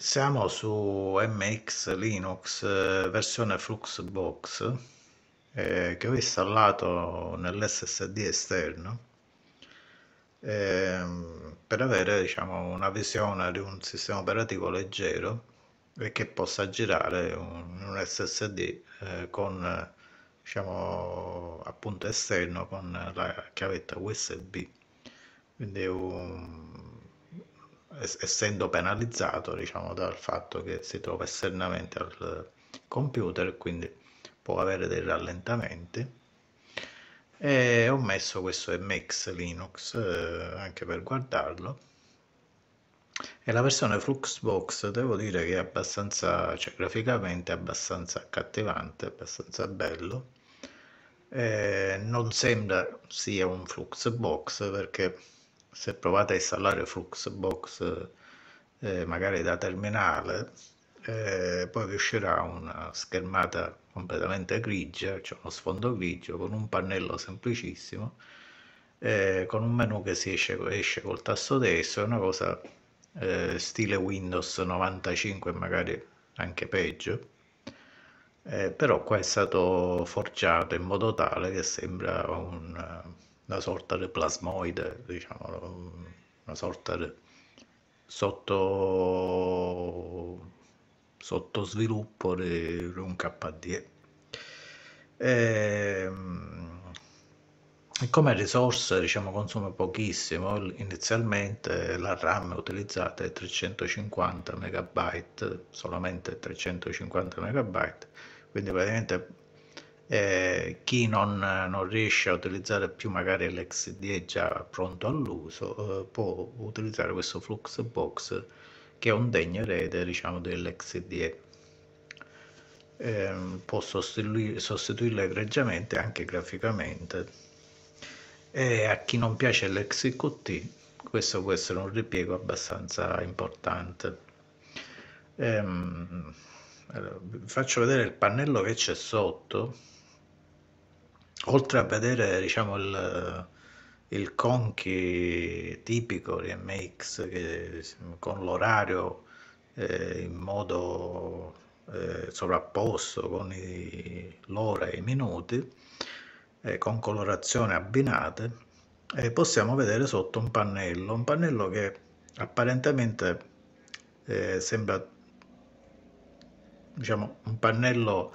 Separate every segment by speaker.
Speaker 1: Siamo su MX Linux eh, versione Fluxbox eh, che ho installato nell'SSD esterno eh, per avere diciamo, una visione di un sistema operativo leggero e che possa girare un, un SSD eh, con diciamo appunto esterno con la chiavetta USB quindi un, es- essendo penalizzato diciamo, dal fatto che si trova esternamente al computer, quindi può avere dei rallentamenti. E ho messo questo MX Linux eh, anche per guardarlo. E la versione Fluxbox devo dire che è abbastanza, cioè graficamente è abbastanza accattivante, abbastanza bello. Eh, non sembra sia un Fluxbox perché se provate a installare Fluxbox eh, eh, magari da terminale eh, poi vi uscirà una schermata completamente grigia, cioè uno sfondo grigio con un pannello semplicissimo eh, con un menu che si esce, esce col tasto destro, è una cosa eh, stile Windows 95 magari anche peggio eh, però qua è stato forgiato in modo tale che sembra un una sorta di plasmoide, diciamo, una sorta di sotto, sottosviluppo di un KDE. E, ehm, e come risorsa diciamo, consuma pochissimo, inizialmente la RAM utilizzata è 350 MB, solamente 350 MB, quindi praticamente eh, chi non, non, riesce a utilizzare più magari l'XDE già pronto all'uso eh, può utilizzare questo Fluxbox che è un degno erede diciamo, dell'XDE. Eh, può sostituir sostituirla egregiamente anche graficamente e a chi non piace l'XQT questo può essere un ripiego abbastanza importante. Ehm, allora, vi faccio vedere il pannello che c'è sotto oltre a vedere diciamo, il, il conchi tipico di MX che, con l'orario eh, in modo eh, sovrapposto con l'ora e i minuti, eh, con colorazioni abbinate, eh, possiamo vedere sotto un pannello, un pannello che apparentemente eh, sembra diciamo, un pannello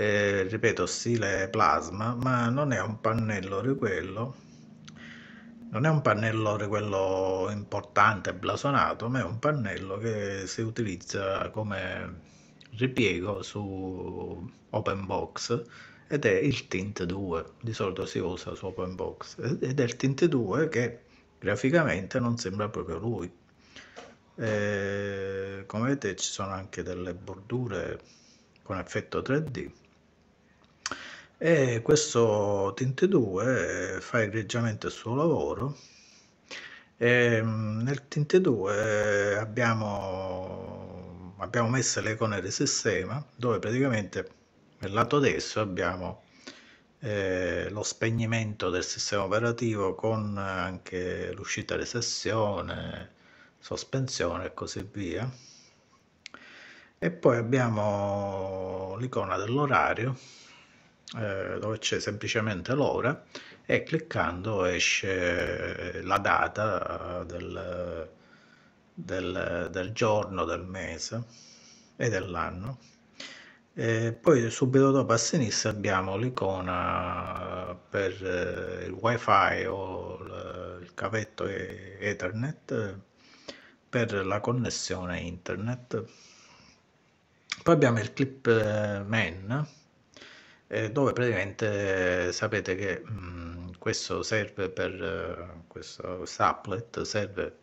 Speaker 1: eh, ripeto stile plasma ma non è un pannello di quello non è un pannello di importante blasonato ma è un pannello che si utilizza come ripiego su open box ed è il tint 2 di solito si usa su open box ed è il tint 2 che graficamente non sembra proprio lui e, eh, come vedete ci sono anche delle bordure con effetto 3D e questo Tinte 2 eh, fa egregiamente il suo lavoro. E ehm, nel Tinte 2 eh, abbiamo, abbiamo messo le icone del sistema dove praticamente nel lato destro abbiamo eh, lo spegnimento del sistema operativo con anche l'uscita di sessione, sospensione e così via. E poi abbiamo l'icona dell'orario eh, dove c'è semplicemente l'ora e cliccando esce eh, la data del, del, del giorno, del mese e dell'anno. E poi subito dopo a sinistra abbiamo l'icona per eh, il wifi o il cavetto ethernet per la connessione internet poi abbiamo il clip man dove praticamente eh, sapete che mh, mhmm, questo serve per eh, questo applet serve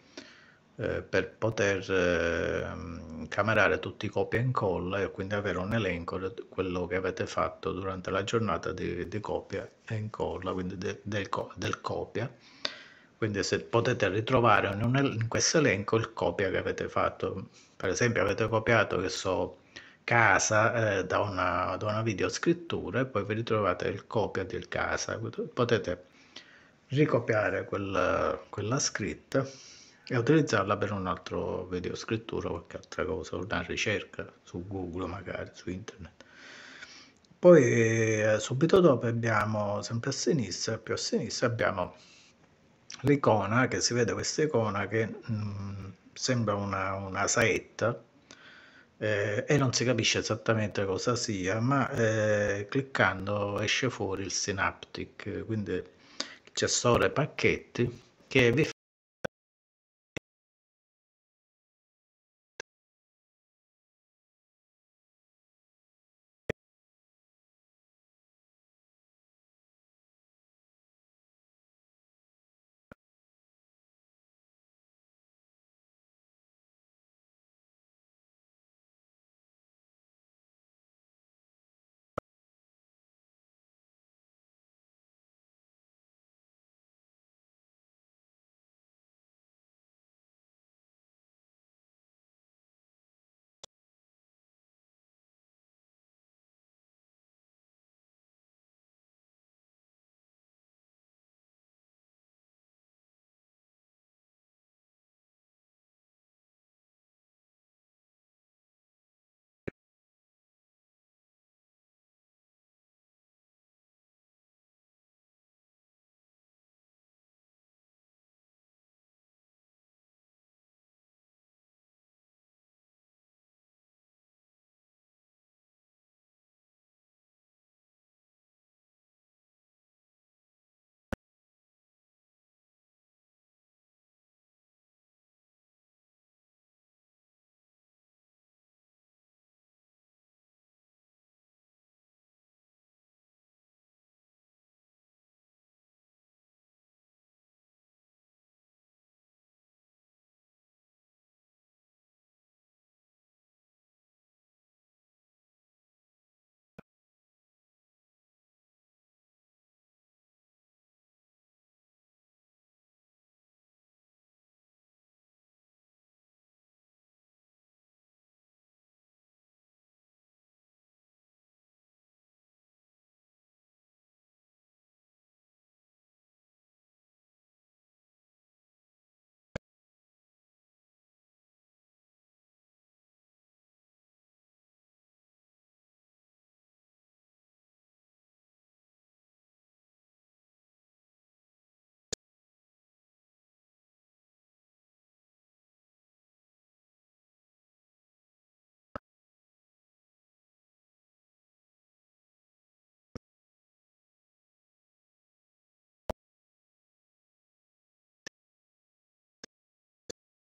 Speaker 1: eh, per poter ehm, camerare tutti i copia e incolla e quindi avere un elenco di quello che avete fatto durante la giornata di, di copia e incolla, quindi de, del, del, copia. Quindi se potete ritrovare in, un, in questo elenco il copia che avete fatto, per esempio avete copiato che so casa eh, da, una, da, una, videoscrittura e poi vi ritrovate il copia del casa. Potete ricopiare quella, quella scritta e utilizzarla per un altro videoscrittura o qualche altra cosa, una ricerca su Google magari, su internet. Poi eh, subito dopo abbiamo, sempre a sinistra, più a sinistra, abbiamo l'icona che si vede questa icona che mh, mm, sembra una, una saetta eh, e non si capisce esattamente cosa sia, ma eh, cliccando esce fuori il Synaptic, quindi il gestore pacchetti che vi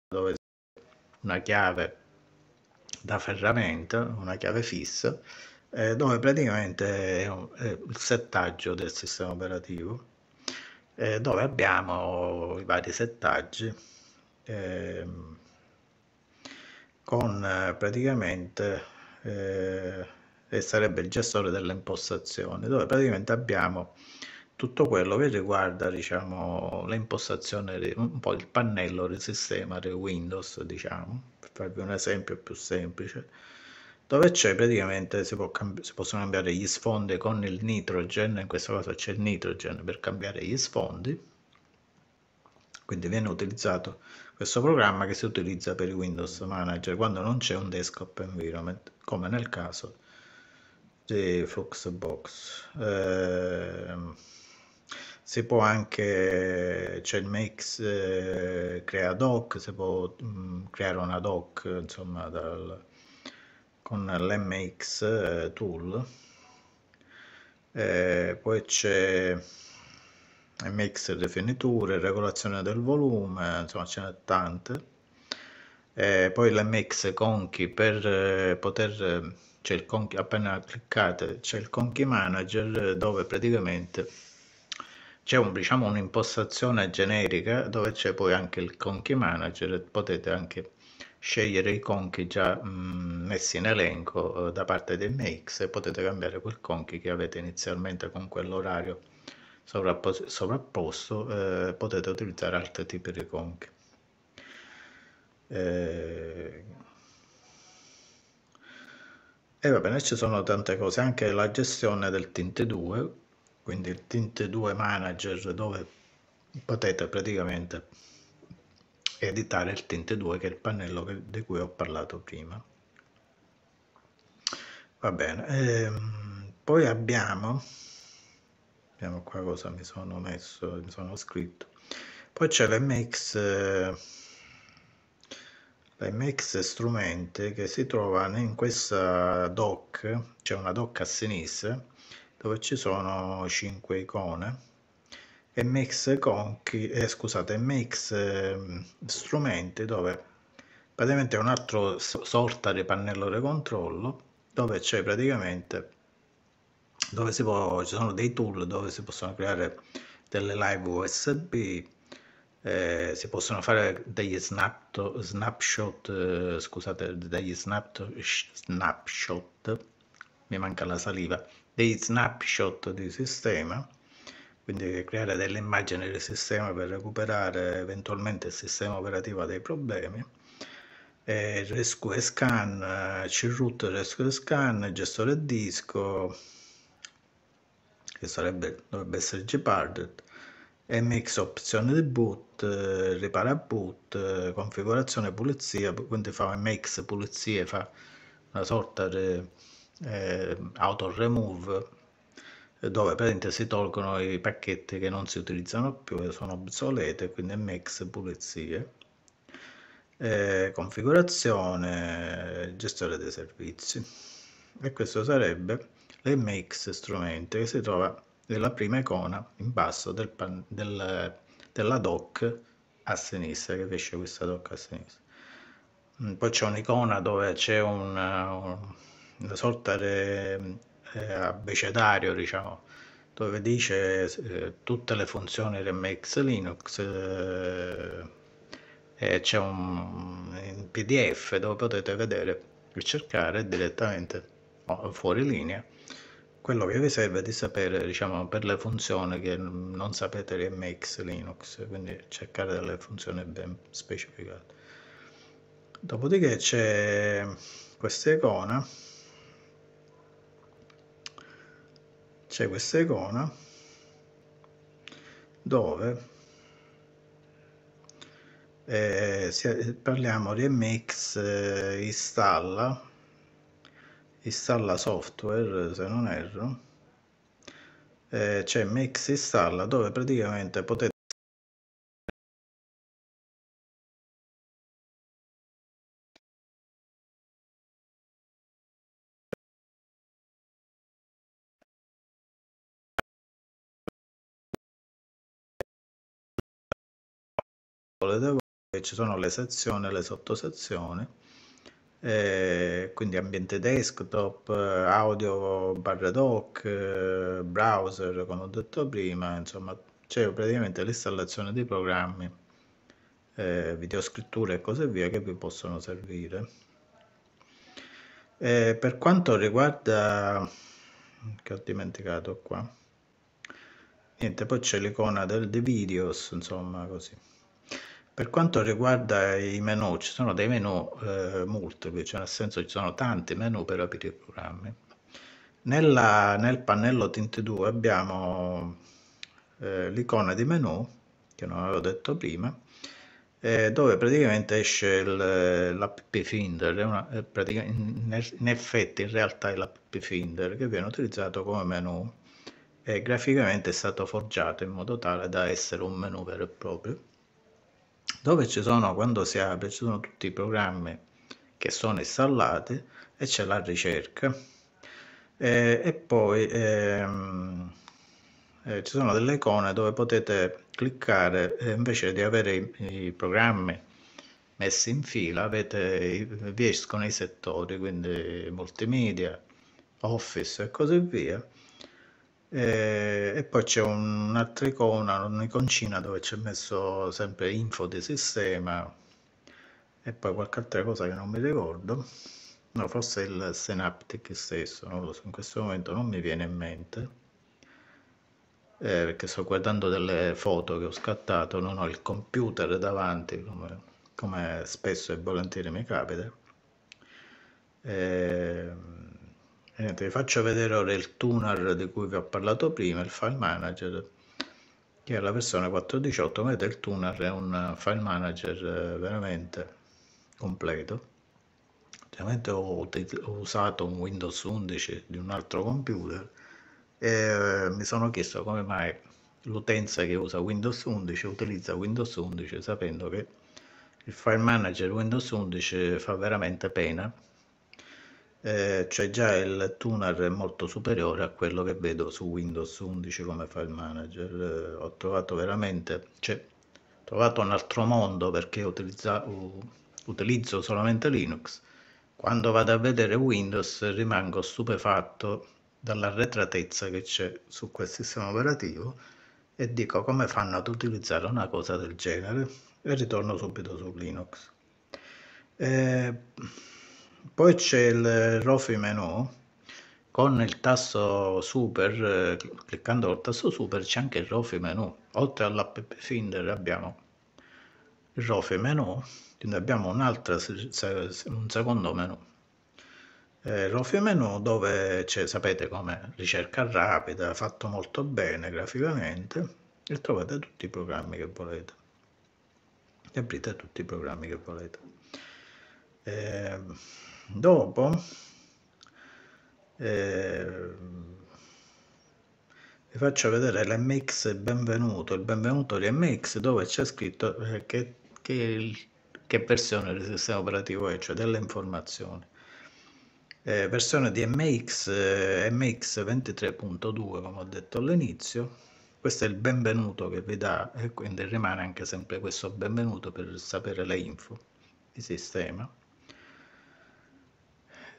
Speaker 1: dove una chiave da ferramenta, una chiave fissa, eh, dove praticamente è, un, è, il settaggio del sistema operativo, eh, dove abbiamo i vari settaggi ehm, eh, con praticamente eh, e sarebbe il gestore delle impostazioni, dove praticamente abbiamo tutto quello che riguarda diciamo l'impostazione un po' il pannello del sistema del Windows diciamo per farvi un esempio più semplice dove c'è praticamente si, cambi si possono cambiare gli sfondi con il nitrogen in questo caso c'è il nitrogen per cambiare gli sfondi quindi viene utilizzato questo programma che si utilizza per il Windows Manager quando non c'è un desktop environment come nel caso di Fluxbox eh, si può anche, c'è il mix, eh, crea ad si può mh, mm, creare una doc insomma dal, con l'MX eh, tool, eh, poi c'è mix definiture, regolazione del volume, insomma ce n'è tante, eh, poi l'MX conchi per eh, poter, eh, c'è il conchi, appena cliccate c'è il conchi manager dove praticamente c'è un, diciamo, un'impostazione generica dove c'è poi anche il conchi manager potete anche scegliere i conchi già mm, messi in elenco eh, da parte di MX e potete cambiare quel conchi che avete inizialmente con quell'orario sovrapposto eh, potete utilizzare altri tipi di conchi eh, e va bene, ci sono tante cose, anche la gestione del tinte 2 quindi il Tint 2 Manager dove potete praticamente editare il Tint 2 che è il pannello che, di cui ho parlato prima. Va bene, ehm, poi abbiamo, vediamo qua cosa mi sono messo, mi sono scritto, poi c'è l'MX, eh, l'MX strumenti che si trova in questa doc, c'è una doc a sinistra, dove ci sono 5 icone e mx conchi eh, scusate mx eh, strumenti dove praticamente è un altro sorta di pannello di controllo dove c'è praticamente dove si può ci sono dei tool dove si possono creare delle live usb eh, si possono fare degli snap, snapshot eh, scusate degli snap, snapshot mi manca la saliva, dei snapshot di sistema, quindi creare delle immagini del sistema per recuperare eventualmente il sistema operativo dei problemi, eh, rescue scan, eh, croot rescue scan, gestore disco, che sarebbe, dovrebbe essere gparted, mx opzione di boot, eh, ripara boot, eh, configurazione pulizia, quindi fa mx pulizia, fa una sorta di eh, auto remove dove praticamente si tolgono i pacchetti che non si utilizzano più e sono obsolete quindi mx pulizie eh, configurazione gestore dei servizi e questo sarebbe l'mx strumento che si trova nella prima icona in basso del pan, del, della doc a sinistra che esce questa doc a sinistra mm, poi c'è un'icona dove c'è un, un una sorta di eh, abbecedario, diciamo, dove dice eh, tutte le funzioni che makes Linux eh, c'è un PDF dove potete vedere e cercare direttamente fuori linea quello che vi serve di sapere diciamo per le funzioni che non sapete che makes Linux quindi cercare delle funzioni ben specificate dopodiché c'è questa icona c'è questa icona dove eh, si, parliamo di MX eh, installa installa software se non erro eh, c'è MX installa dove praticamente potete volete voi, ci sono le sezioni e le sottosezioni, eh, quindi ambiente desktop, audio barra doc, browser come ho detto prima, insomma c'è praticamente l'installazione di programmi, eh, videoscritture e così via che vi possono servire. Eh, per quanto riguarda, che ho dimenticato qua, niente, poi c'è l'icona del The Videos, insomma così. Per quanto riguarda i menu, ci sono dei menu eh, multipli, cioè nel senso ci sono tanti menu per aprire i programmi. Nella, nel pannello Tint 2 abbiamo eh, l'icona di menu, che non avevo detto prima, eh, dove praticamente esce l'app Finder, una, in, in effetti in realtà è l'app Finder che viene utilizzato come menu e graficamente è stato forgiato in modo tale da essere un menu vero e proprio dove ci sono, quando si apre, ci sono tutti i programmi che sono installati e c'è la ricerca. Eh, e poi ehm, eh, ci sono delle icone dove potete cliccare eh, invece di avere i, i, programmi messi in fila, avete, vi escono i settori, quindi multimedia, office e così via e, poi c'è un'altra icona, un'iconcina dove c'è messo sempre info di sistema e poi qualche altra cosa che non mi ricordo. No, forse il Synaptic stesso, non lo so, in questo momento non mi viene in mente. Eh, perché sto guardando delle foto che ho scattato, non ho il computer davanti, come, come spesso e volentieri mi capita. Eh, Niente, vi faccio vedere ora il tuner di cui vi ho parlato prima, il file manager, che è la versione 4.18. Vedete, il tuner è un file manager eh, veramente completo. Ovviamente ho, usato un Windows 11 di un altro computer e eh, mi sono chiesto come mai l'utenza che usa Windows 11 utilizza Windows 11 sapendo che il file manager Windows 11 fa veramente pena eh, cioè già il tuner è molto superiore a quello che vedo su Windows 11 come file manager. Eh, ho trovato veramente, cioè, ho trovato un altro mondo perché utilizza, uh, utilizzo solamente Linux. Quando vado a vedere Windows rimango stupefatto dall'arretratezza che c'è su quel sistema operativo e dico come fanno ad utilizzare una cosa del genere e ritorno subito su Linux. Eh, poi c'è il Rofi Menu con il tasto super, eh, cliccando col tasto super c'è anche il Rofi Menu. Oltre all'app Finder abbiamo il Rofi Menu, quindi abbiamo un secondo menu. Eh, Rofi Menu dove c'è, sapete come, ricerca rapida, fatto molto bene graficamente e trovate tutti i programmi che volete. E aprite tutti i programmi che volete. Eh, dopo eh, vi faccio vedere l'MX benvenuto, il benvenuto di MX dove c'è scritto eh, che, che, il, che, versione del sistema operativo è, cioè delle informazioni. Eh, versione di MX, eh, MX 23.2 come ho detto all'inizio, questo è il benvenuto che vi dà e quindi rimane anche sempre questo benvenuto per sapere le info di sistema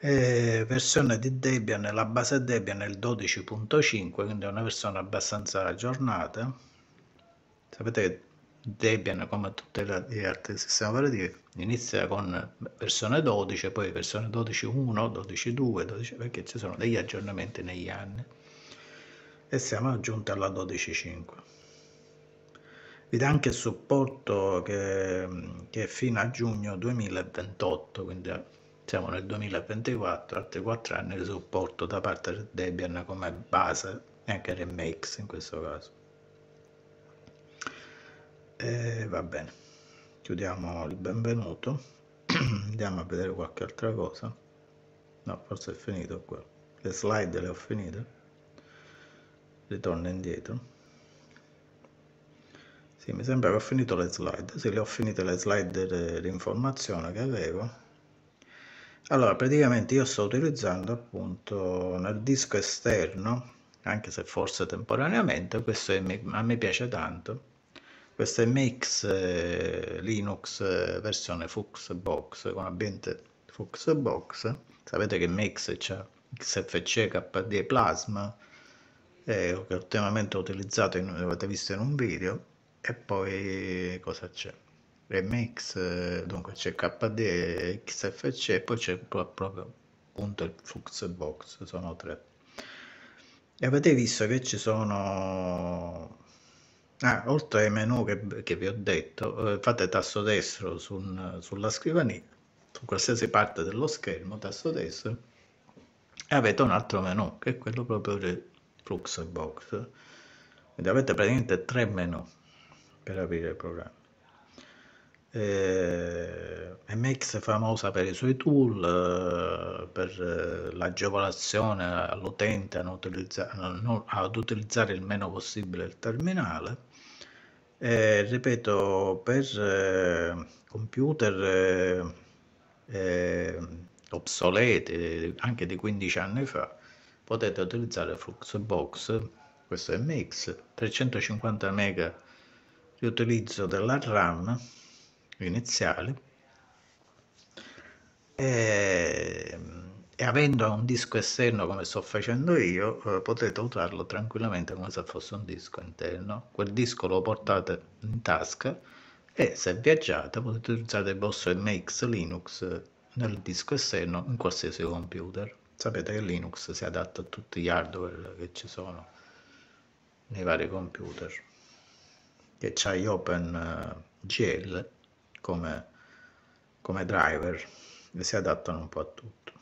Speaker 1: eh, versione di Debian, la base Debian è il 12.5, quindi è una versione abbastanza aggiornata. Sapete che Debian, come tutti gli altri sistemi operativi, inizia con versione 12, poi versione 12.1, 12.2, 12, perché ci sono degli aggiornamenti negli anni. E siamo giunti alla 12.5. Vi dà anche il supporto che, che è fino a giugno 2028, quindi siamo nel 2024, altri 4 anni di supporto da parte di Debian come base e anche Remix in questo caso. E va bene, chiudiamo il benvenuto, andiamo a vedere qualche altra cosa. No, forse è finito qua. Le slide le ho finite. Ritorno indietro. Sì, mi sembra che ho finito le slide. Sì, le ho finite le slide di informazione che avevo allora, praticamente io sto utilizzando appunto nel disco esterno, anche se forse temporaneamente, questo a me piace tanto, questo è MX eh, Linux eh, versione Fuxbox, con ambiente Fuxbox, sapete che MX c'ha XFC, KDE Plasma, eh, che ultimamente ho utilizzato, in, l'avete visto in un video, e poi cosa c'è? Remix, eh, dunque c'è KD, XFC e poi c'è proprio appunto il Fluxbox, sono tre. E avete visto che ci sono... Ah, oltre ai menu che, che vi ho detto, eh, fate tasto destro sul, sulla scrivania, su qualsiasi parte dello schermo, tasto destro, e avete un altro menu, che è quello proprio del Fluxbox. Quindi avete praticamente tre menu per aprire il programma. Eh, MX è famosa per i suoi tool, eh, per eh, l'agevolazione all'utente ad utilizzare il meno possibile il terminale. Eh, ripeto, per eh, computer eh, obsoleti anche di 15 anni fa, potete utilizzare Fluxbox, questo MX, 350 MB riutilizzo della RAM iniziali e, ehm, e, avendo un disco esterno come sto facendo io eh, potete usarlo tranquillamente come se fosse un disco interno quel disco lo portate in tasca e se viaggiate potete utilizzare il vostro MX Linux nel disco esterno in qualsiasi computer sapete che Linux si adatta a tutti gli hardware che ci sono nei vari computer che c'hai OpenGL eh, come, come driver e si adattano un po' a tutto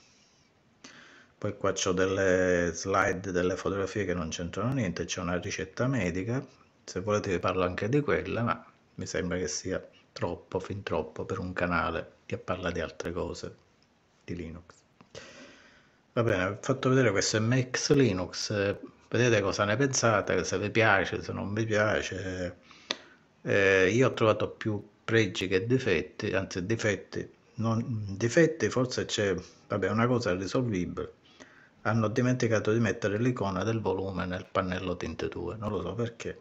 Speaker 1: poi qua ho delle slide delle fotografie che non c'entrano niente c'è una ricetta medica se volete vi parlo anche di quella ma mi sembra che sia troppo fin troppo per un canale che parla di altre cose di Linux va bene vi ho fatto vedere questo MX Linux vedete cosa ne pensate se vi piace se non vi piace eh, io ho trovato più pregi che difetti, anzi difetti, non, difetti forse c'è, vabbè, una cosa risolvibile. Hanno dimenticato di mettere l'icona del volume nel pannello tinte 2, non lo so perché.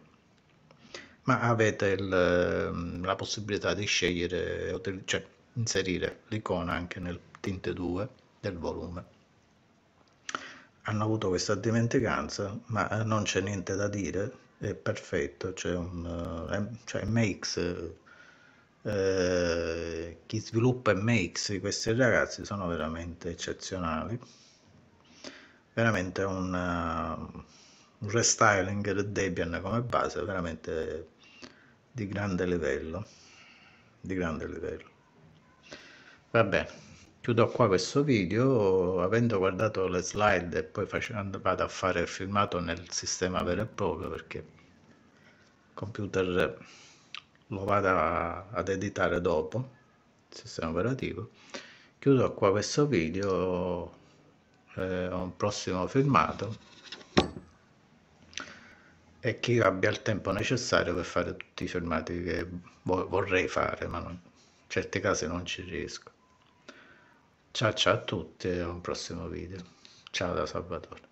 Speaker 1: Ma avete il, ehm, la possibilità di scegliere, cioè inserire l'icona anche nel tinte 2 del volume hanno avuto questa dimenticanza, ma eh, non c'è niente da dire, è perfetto, c'è un, eh, cioè MX eh, chi sviluppa e makes di questi ragazzi sono veramente eccezionali veramente un, eh, un restyling di Debian come base veramente di grande livello di grande livello va bene chiudo qua questo video avendo guardato le slide e poi facendo, vado a fare il filmato nel sistema vero e proprio perché il computer lo vado a, ad editare dopo sistema operativo chiudo qua questo video eh, un prossimo filmato e che abbia il tempo necessario per fare tutti i filmati che vorrei fare ma non, in certi casi non ci riesco ciao ciao a tutti e un prossimo video ciao da Salvatore